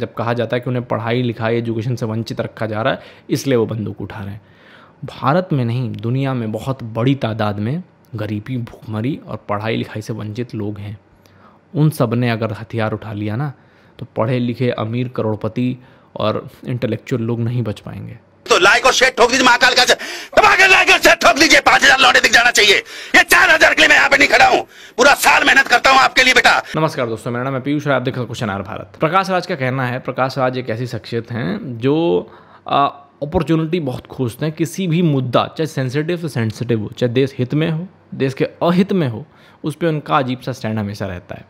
जब कहा जाता है कि उन्हें पढ़ाई लिखाई एजुकेशन से वंचित रखा जा रहा है इसलिए वो बंदूक उठा रहे हैं भारत में नहीं दुनिया में बहुत बड़ी तादाद में गरीबी भूखमरी और पढ़ाई लिखाई से वंचित लोग हैं उन सब ने अगर हथियार उठा लिया ना तो पढ़े लिखे अमीर करोड़पति और इंटेलेक्चुअल लोग नहीं बच पाएंगे तो लाइक और शेयर ठोक दीजिए महाकाल का लाइक और शेयर ठोक दीजिए पांच हजार लौटे दिख जाना चाहिए ये चार हजार के लिए मैं यहाँ पे नहीं खड़ा हूँ पूरा साल मेहनत करता हूँ आपके लिए बेटा नमस्कार दोस्तों मेरा नाम है पीयूष राय आप देख रहे कुछ भारत प्रकाश राज का कहना है प्रकाश राज एक ऐसी शख्सियत हैं जो अपॉर्चुनिटी बहुत खोजते हैं किसी भी मुद्दा चाहे सेंसिटिव से सेंसिटिव हो चाहे देश हित में हो देश के अहित में हो उस पर उनका अजीब सा स्टैंड हमेशा रहता है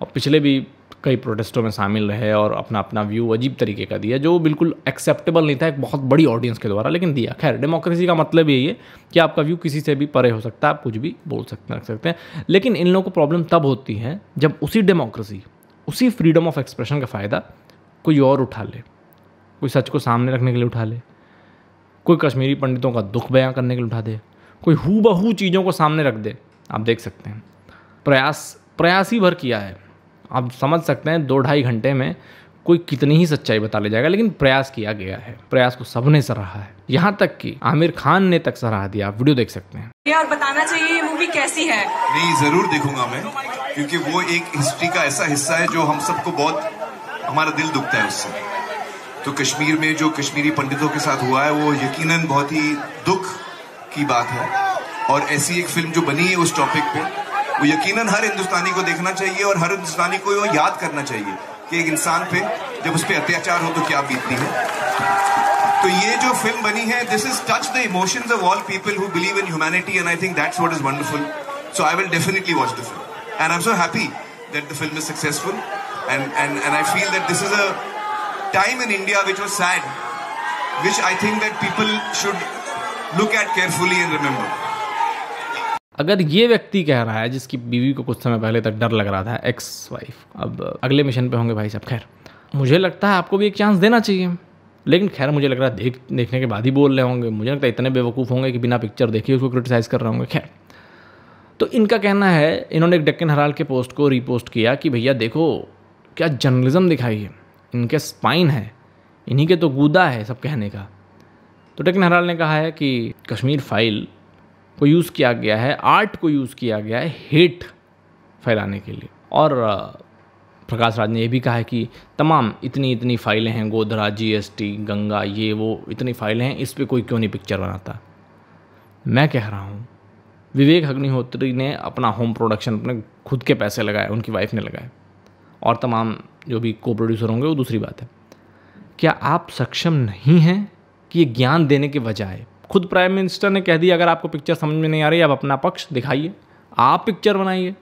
और पिछले भी कई प्रोटेस्टों में शामिल रहे और अपना अपना व्यू अजीब तरीके का दिया जो बिल्कुल एक्सेप्टेबल नहीं था एक बहुत बड़ी ऑडियंस के द्वारा लेकिन दिया खैर डेमोक्रेसी का मतलब यही है कि आपका व्यू किसी से भी परे हो सकता है आप कुछ भी बोल सकते रख सकते हैं लेकिन इन लोगों को प्रॉब्लम तब होती है जब उसी डेमोक्रेसी उसी फ्रीडम ऑफ एक्सप्रेशन का फ़ायदा कोई और उठा ले कोई सच को सामने रखने के लिए उठा ले कोई कश्मीरी पंडितों का दुख बयां करने के लिए उठा दे कोई हु बहू चीज़ों को सामने रख दे आप देख सकते हैं प्रयास प्रयास ही भर किया है आप समझ सकते हैं दो ढाई घंटे में कोई कितनी ही सच्चाई बता ले जाएगा लेकिन प्रयास किया गया है प्रयास को तो सबने सराहा है यहाँ तक कि आमिर खान ने तक सराह दिया आप वीडियो देख सकते हैं यार बताना चाहिए ये मूवी कैसी है नहीं जरूर देखूंगा मैं क्योंकि वो एक हिस्ट्री का ऐसा हिस्सा है जो हम सबको बहुत हमारा दिल दुखता है उससे तो कश्मीर में जो कश्मीरी पंडितों के साथ हुआ है वो यकीन बहुत ही दुख की बात है और ऐसी एक फिल्म जो बनी है उस टॉपिक पे वो यकीनन हर हिंदुस्तानी को देखना चाहिए और हर हिंदुस्तानी को वो याद करना चाहिए कि एक इंसान पे जब उस पर अत्याचार हो तो क्या बीतती है तो ये जो फिल्म बनी है this is touch the emotions of all people who believe in humanity and I think that's what is wonderful so I will definitely watch the film and I am so happy that the film is successful and and and I feel that this is a time in India which was sad which I think that people should look at carefully and remember अगर ये व्यक्ति कह रहा है जिसकी बीवी को कुछ समय पहले तक डर लग रहा था एक्स वाइफ अब अगले मिशन पे होंगे भाई साहब खैर मुझे लगता है आपको भी एक चांस देना चाहिए लेकिन खैर मुझे लग रहा है देख देखने के बाद ही बोल रहे होंगे मुझे लगता है इतने बेवकूफ़ होंगे कि बिना पिक्चर देखे उसको क्रिटिसाइज़ कर रहे होंगे खैर तो इनका कहना है इन्होंने एक डक्किन हराल के पोस्ट को रीपोस्ट किया कि भैया देखो क्या जर्नलिज्म दिखाई है इनके स्पाइन है इन्हीं के तो गूदा है सब कहने का तो डक्किन हराल ने कहा है कि कश्मीर फाइल को यूज़ किया गया है आर्ट को यूज़ किया गया है हेट फैलाने के लिए और प्रकाश राज ने यह भी कहा है कि तमाम इतनी इतनी फाइलें हैं गोधरा जीएसटी गंगा ये वो इतनी फाइलें हैं इस पर कोई क्यों नहीं पिक्चर बनाता मैं कह रहा हूँ विवेक अग्निहोत्री ने अपना होम प्रोडक्शन अपने खुद के पैसे लगाए उनकी वाइफ ने लगाए और तमाम जो भी को प्रोड्यूसर होंगे वो दूसरी बात है क्या आप सक्षम नहीं हैं कि ये ज्ञान देने के बजाय खुद प्राइम मिनिस्टर ने कह दिया अगर आपको पिक्चर समझ में नहीं आ रही आप अपना पक्ष दिखाइए आप पिक्चर बनाइए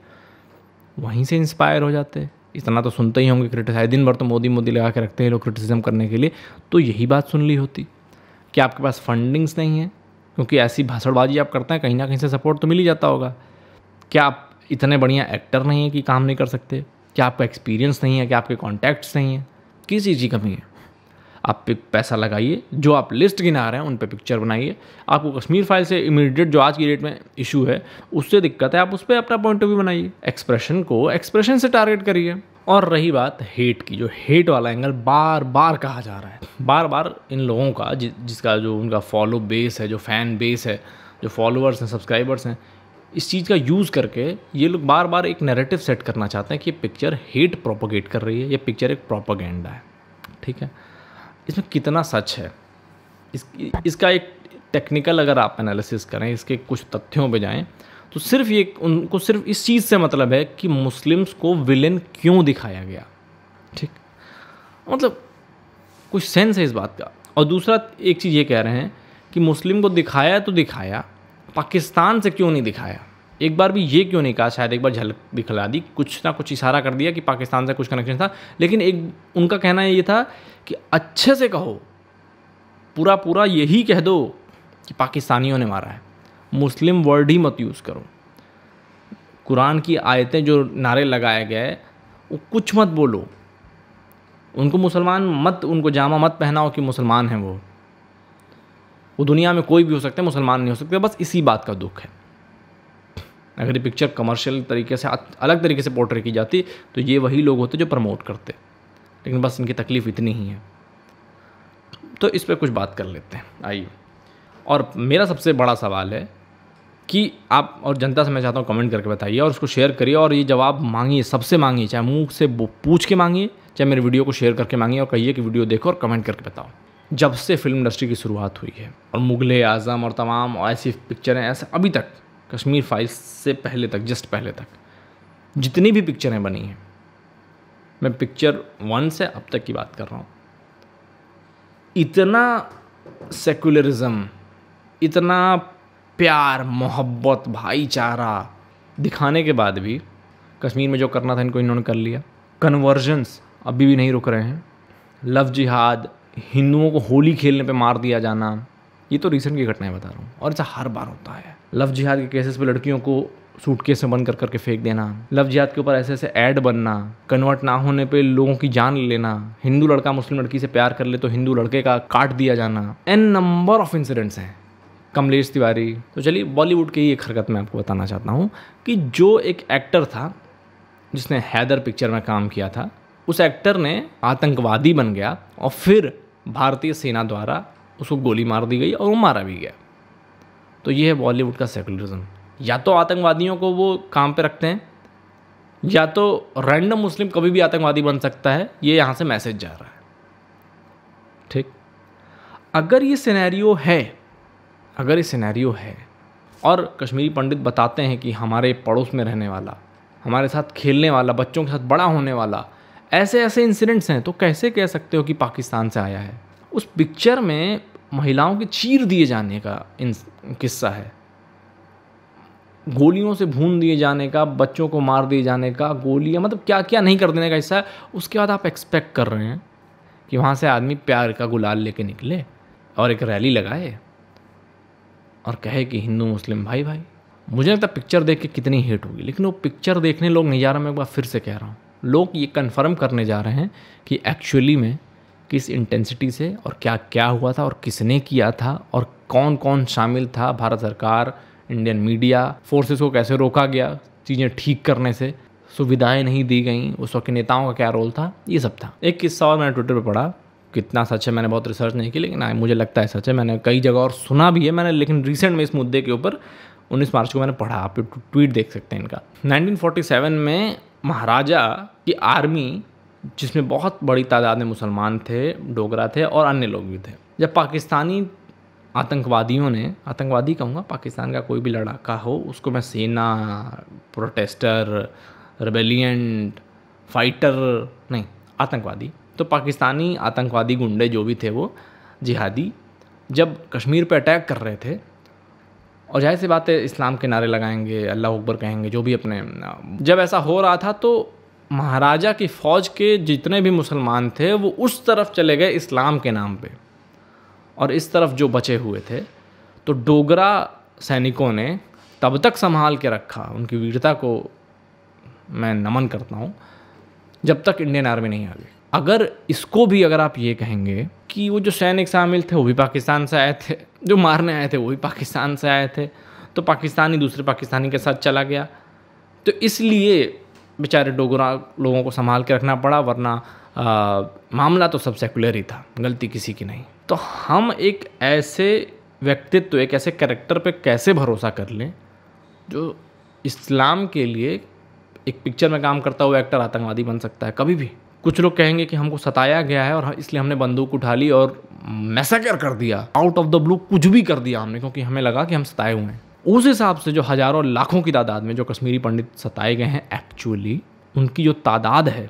वहीं से इंस्पायर हो जाते हैं इतना तो सुनते ही होंगे क्रिटिसाइज दिन भर तो मोदी मोदी लगा के रखते हैं लोग क्रिटिसिज्म करने के लिए तो यही बात सुन ली होती कि आपके पास फंडिंग्स नहीं है क्योंकि ऐसी भाषणबाजी आप करते हैं कहीं ना कहीं से सपोर्ट तो मिल ही जाता होगा क्या आप इतने बढ़िया एक्टर नहीं हैं कि काम नहीं कर सकते क्या आपका एक्सपीरियंस नहीं है क्या आपके कॉन्टैक्ट्स नहीं हैं किसी चीज़ की कमी है आप पिक पैसा लगाइए जो आप लिस्ट गिना रहे हैं उन पर पिक्चर बनाइए आपको कश्मीर फाइल से इमीडिएट जो आज की डेट में इशू है उससे दिक्कत है आप उस पर अपना पॉइंट ऑफ व्यू बनाइए एक्सप्रेशन को एक्सप्रेशन से टारगेट करिए और रही बात हेट की जो हेट वाला एंगल बार बार कहा जा रहा है बार बार इन लोगों का जि, जिसका जो उनका फॉलो बेस है जो फैन बेस है जो फॉलोअर्स हैं सब्सक्राइबर्स हैं इस चीज़ का यूज़ करके ये लोग बार बार एक नैरेटिव सेट करना चाहते हैं कि ये पिक्चर हेट प्रोपोगेट कर रही है ये पिक्चर एक प्रोपोगेंडा है ठीक है इसमें कितना सच है इस इसका एक टेक्निकल अगर आप एनालिसिस करें इसके कुछ तथ्यों पे जाएं तो सिर्फ ये उनको सिर्फ इस चीज़ से मतलब है कि मुस्लिम्स को विलेन क्यों दिखाया गया ठीक मतलब कुछ सेंस है इस बात का और दूसरा एक चीज़ ये कह रहे हैं कि मुस्लिम को दिखाया तो दिखाया पाकिस्तान से क्यों नहीं दिखाया एक बार भी ये क्यों नहीं कहा शायद एक बार झलक दिखला दी कुछ ना कुछ इशारा कर दिया कि पाकिस्तान से कुछ कनेक्शन था लेकिन एक उनका कहना ये था कि अच्छे से कहो पूरा पूरा यही कह दो कि पाकिस्तानियों ने मारा है मुस्लिम वर्ड ही मत यूज़ करो कुरान की आयतें जो नारे लगाए गए वो कुछ मत बोलो उनको मुसलमान मत उनको जामा मत पहनाओ कि मुसलमान हैं वो वो दुनिया में कोई भी हो सकते हैं मुसलमान नहीं हो सकते बस इसी बात का दुख है अगर ये पिक्चर कमर्शियल तरीके से अलग तरीके से पोर्ट्रे की जाती तो ये वही लोग होते जो प्रमोट करते लेकिन बस इनकी तकलीफ़ इतनी ही है तो इस पर कुछ बात कर लेते हैं आइए और मेरा सबसे बड़ा सवाल है कि आप और जनता से मैं चाहता हूँ कमेंट करके बताइए और उसको शेयर करिए और ये जवाब मांगिए सबसे मांगिए चाहे मुँह से पूछ के मांगिए चाहे मेरे वीडियो को शेयर करके मांगिए और कहिए कि वीडियो देखो और कमेंट करके बताओ जब से फिल्म इंडस्ट्री की शुरुआत हुई है और मुगल आज़म और तमाम ऐसी पिक्चरें ऐसे अभी तक कश्मीर फाइल्स से पहले तक जस्ट पहले तक जितनी भी पिक्चरें बनी हैं मैं पिक्चर वन से अब तक की बात कर रहा हूँ इतना सेकुलरिज्म इतना प्यार मोहब्बत भाईचारा दिखाने के बाद भी कश्मीर में जो करना था इनको इन्होंने कर लिया कन्वर्जन्स अभी भी नहीं रुक रहे हैं लव जिहाद हिंदुओं को होली खेलने पे मार दिया जाना ये तो रिसेंट की घटनाएं बता रहा हूँ और ऐसा हर बार होता है लव जिहाद के केसेस पे लड़कियों को सूट केस में बंद कर करके फेंक देना लव जिहाद के ऊपर ऐसे ऐसे ऐड बनना कन्वर्ट ना होने पे लोगों की जान लेना हिंदू लड़का मुस्लिम लड़की से प्यार कर ले तो हिंदू लड़के का काट दिया जाना एन नंबर ऑफ इंसिडेंट्स हैं कमलेश तिवारी तो चलिए बॉलीवुड की ही एक हरकत मैं आपको बताना चाहता हूँ कि जो एक एक्टर था जिसने हैदर पिक्चर में काम किया था उस एक्टर ने आतंकवादी बन गया और फिर भारतीय सेना द्वारा उसको गोली मार दी गई और वो मारा भी गया तो ये है बॉलीवुड का सेकुलरिज्म या तो आतंकवादियों को वो काम पे रखते हैं या तो रैंडम मुस्लिम कभी भी आतंकवादी बन सकता है ये यहाँ से मैसेज जा रहा है ठीक अगर ये सिनेरियो है अगर ये सिनेरियो है और कश्मीरी पंडित बताते हैं कि हमारे पड़ोस में रहने वाला हमारे साथ खेलने वाला बच्चों के साथ बड़ा होने वाला ऐसे ऐसे इंसिडेंट्स हैं तो कैसे कह सकते हो कि पाकिस्तान से आया है उस पिक्चर में महिलाओं के चीर दिए जाने का इन किस्सा है गोलियों से भून दिए जाने का बच्चों को मार दिए जाने का गोलियाँ मतलब क्या क्या नहीं कर देने का हिस्सा है उसके बाद आप एक्सपेक्ट कर रहे हैं कि वहाँ से आदमी प्यार का गुलाल लेके निकले और एक रैली लगाए और कहे कि हिंदू मुस्लिम भाई भाई मुझे लगता पिक्चर देख के कितनी हिट होगी लेकिन वो पिक्चर देखने लोग नहीं जा रहा मैं एक बार फिर से कह रहा हूँ लोग ये कन्फर्म करने जा रहे हैं कि एक्चुअली में किस इंटेंसिटी से और क्या क्या हुआ था और किसने किया था और कौन कौन शामिल था भारत सरकार इंडियन मीडिया फोर्सेस को कैसे रोका गया चीज़ें ठीक करने से सुविधाएं नहीं दी गई उस वक्त के नेताओं का क्या रोल था ये सब था एक किस्सा और मैंने ट्विटर पर पढ़ा कितना सच है मैंने बहुत रिसर्च नहीं की लेकिन हाँ, मुझे लगता है सच है मैंने कई जगह और सुना भी है मैंने लेकिन रिसेंट में इस मुद्दे के ऊपर 19 मार्च को मैंने पढ़ा आप ट्वीट देख सकते हैं इनका 1947 में महाराजा की आर्मी जिसमें बहुत बड़ी तादाद में मुसलमान थे डोगरा थे और अन्य लोग भी थे जब पाकिस्तानी आतंकवादियों ने आतंकवादी कहूँगा पाकिस्तान का कोई भी लड़ाका हो उसको मैं सेना प्रोटेस्टर रेबेलियन फाइटर नहीं आतंकवादी तो पाकिस्तानी आतंकवादी गुंडे जो भी थे वो जिहादी जब कश्मीर पर अटैक कर रहे थे और जाहिर सी बात है इस्लाम के नारे लगाएंगे अल्लाह अकबर कहेंगे जो भी अपने जब ऐसा हो रहा था तो महाराजा की फ़ौज के जितने भी मुसलमान थे वो उस तरफ चले गए इस्लाम के नाम पे और इस तरफ जो बचे हुए थे तो डोगरा सैनिकों ने तब तक संभाल के रखा उनकी वीरता को मैं नमन करता हूँ जब तक इंडियन आर्मी नहीं आ गई अगर इसको भी अगर आप ये कहेंगे कि वो जो सैनिक शामिल थे वो भी पाकिस्तान से आए थे जो मारने आए थे वो भी पाकिस्तान से आए थे तो पाकिस्तानी दूसरे पाकिस्तानी के साथ चला गया तो इसलिए बेचारे डोगरा लोगों को संभाल के रखना पड़ा वरना आ, मामला तो सब सेकुलर ही था गलती किसी की नहीं तो हम एक ऐसे व्यक्तित्व एक ऐसे करेक्टर पे कैसे भरोसा कर लें जो इस्लाम के लिए एक पिक्चर में काम करता हुआ एक्टर आतंकवादी बन सकता है कभी भी कुछ लोग कहेंगे कि हमको सताया गया है और इसलिए हमने बंदूक उठा ली और मैसेकर कर दिया आउट ऑफ द ब्लू कुछ भी कर दिया हमने क्योंकि हमें लगा कि हम सताए हुए हैं उस हिसाब से जो हज़ारों लाखों की तादाद में जो कश्मीरी पंडित सताए गए हैं एक्चुअली उनकी जो तादाद है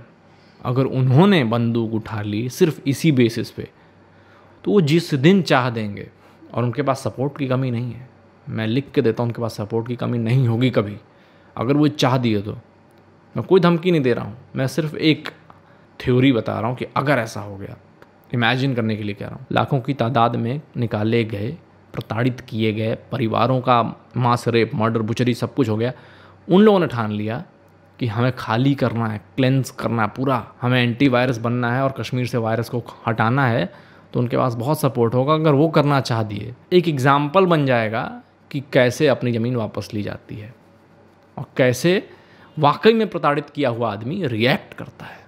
अगर उन्होंने बंदूक उठा ली सिर्फ इसी बेसिस पे तो वो जिस दिन चाह देंगे और उनके पास सपोर्ट की कमी नहीं है मैं लिख के देता हूँ उनके पास सपोर्ट की कमी नहीं होगी कभी अगर वो चाह दिए तो मैं कोई धमकी नहीं दे रहा हूँ मैं सिर्फ एक थ्योरी बता रहा हूँ कि अगर ऐसा हो गया इमेजिन करने के लिए कह रहा हूँ लाखों की तादाद में निकाले गए प्रताड़ित किए गए परिवारों का मास रेप मर्डर बुचरी सब कुछ हो गया उन लोगों ने ठान लिया कि हमें खाली करना है क्लेंस करना है पूरा हमें एंटी वायरस बनना है और कश्मीर से वायरस को हटाना है तो उनके पास बहुत सपोर्ट होगा अगर वो करना चाह दिए एक एग्ज़ाम्पल बन जाएगा कि कैसे अपनी ज़मीन वापस ली जाती है और कैसे वाकई में प्रताड़ित किया हुआ आदमी रिएक्ट करता है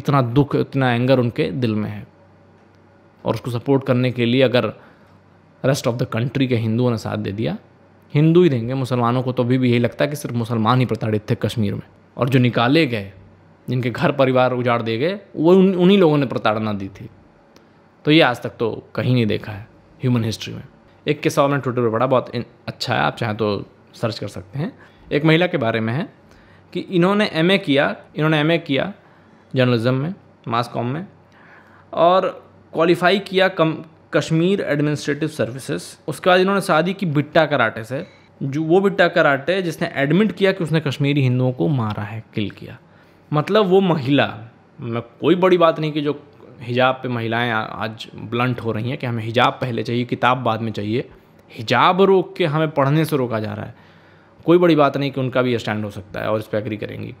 इतना दुख इतना एंगर उनके दिल में है और उसको सपोर्ट करने के लिए अगर रेस्ट ऑफ द कंट्री के हिंदुओं ने साथ दे दिया हिंदू ही देंगे मुसलमानों को तो अभी भी यही लगता है कि सिर्फ मुसलमान ही प्रताड़ित थे कश्मीर में और जो निकाले गए जिनके घर परिवार उजाड़ दिए गए वो उन, उन्हीं लोगों ने प्रताड़ना दी थी तो ये आज तक तो कहीं नहीं देखा है ह्यूमन हिस्ट्री में एक किस्सा मैंने ट्विटर पर पढ़ा बहुत अच्छा है आप चाहें तो सर्च कर सकते हैं एक महिला के बारे में है कि इन्होंने एम किया इन्होंने एम किया जर्नलिज़म में मास कॉम में और क्वालिफाई किया कम कश्मीर एडमिनिस्ट्रेटिव सर्विसेज उसके बाद इन्होंने शादी की बिट्टा कराटे से जो वो बिट्टा कराटे जिसने एडमिट किया कि उसने कश्मीरी हिंदुओं को मारा है किल किया मतलब वो महिला मैं मतलब कोई बड़ी बात नहीं कि जो हिजाब पे महिलाएं आज ब्लंट हो रही हैं कि हमें हिजाब पहले चाहिए किताब बाद में चाहिए हिजाब रोक के हमें पढ़ने से रोका जा रहा है कोई बड़ी बात नहीं कि उनका भी स्टैंड हो सकता है और इस पर एग्री करेंगी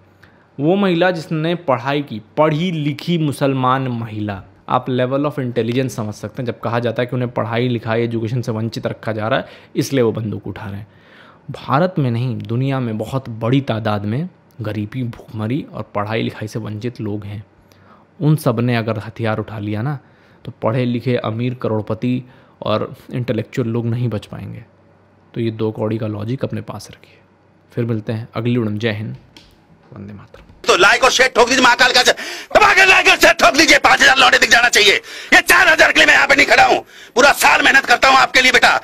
वो महिला जिसने पढ़ाई की पढ़ी लिखी मुसलमान महिला आप लेवल ऑफ इंटेलिजेंस समझ सकते हैं जब कहा जाता है कि उन्हें पढ़ाई लिखाई एजुकेशन से वंचित रखा जा रहा है इसलिए वो बंदूक उठा रहे हैं भारत में नहीं दुनिया में बहुत बड़ी तादाद में गरीबी भूखमरी और पढ़ाई लिखाई से वंचित लोग हैं उन सब ने अगर हथियार उठा लिया ना तो पढ़े लिखे अमीर करोड़पति और इंटेलेक्चुअल लोग नहीं बच पाएंगे तो ये दो कौड़ी का लॉजिक अपने पास रखिए फिर मिलते हैं अगली उड़म जय हिंद वंदे मातरम तो लाइक और शेयर ठोक दीजिए महाकाल का दबाकर लाइक और शेयर ठोक दीजिए पांच हजार लौटे दिख जाना चाहिए ये चार हजार के लिए मैं यहाँ पे नहीं खड़ा हूँ पूरा साल मेहनत करता हूँ आपके लिए बेटा